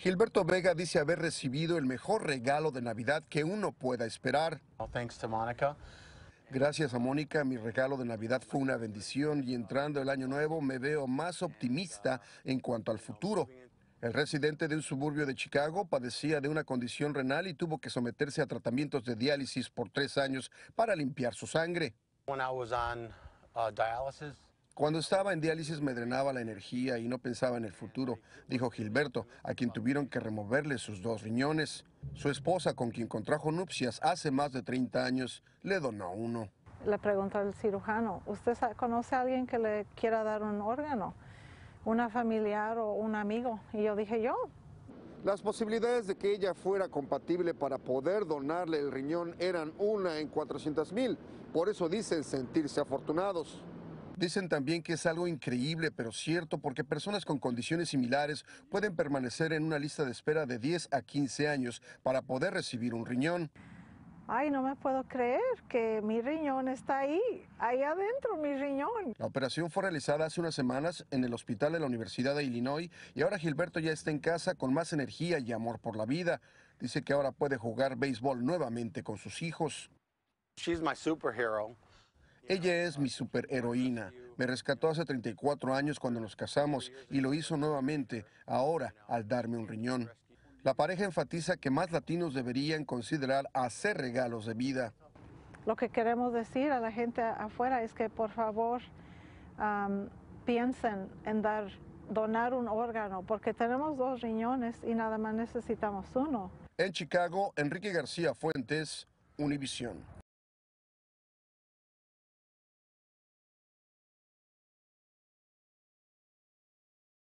Gilberto Vega dice haber recibido el mejor regalo de Navidad que uno pueda esperar. Gracias a Mónica, mi regalo de Navidad fue una bendición y entrando el año nuevo me veo más optimista en cuanto al futuro. El residente de un suburbio de Chicago padecía de una condición renal y tuvo que someterse a tratamientos de diálisis por tres años para limpiar su sangre. Cuando cuando estaba en diálisis me drenaba la energía y no pensaba en el futuro, dijo Gilberto, a quien tuvieron que removerle sus dos riñones. Su esposa, con quien contrajo nupcias hace más de 30 años, le donó uno. Le preguntó al cirujano, ¿usted conoce a alguien que le quiera dar un órgano? ¿Una familiar o un amigo? Y yo dije, yo. Las posibilidades de que ella fuera compatible para poder donarle el riñón eran una en 400 Por eso dicen sentirse afortunados. Dicen también que es algo increíble, pero cierto, porque personas con condiciones similares pueden permanecer en una lista de espera de 10 a 15 años para poder recibir un riñón. Ay, no me puedo creer que mi riñón está ahí, ahí adentro mi riñón. La operación fue realizada hace unas semanas en el hospital de la Universidad de Illinois y ahora Gilberto ya está en casa con más energía y amor por la vida. Dice que ahora puede jugar béisbol nuevamente con sus hijos. She's my superhero. Ella es mi superheroína. Me rescató hace 34 años cuando nos casamos y lo hizo nuevamente, ahora al darme un riñón. La pareja enfatiza que más latinos deberían considerar hacer regalos de vida. Lo que queremos decir a la gente afuera es que por favor piensen en dar, donar un órgano, porque tenemos dos riñones y nada más necesitamos uno. En Chicago, Enrique García Fuentes, Univisión.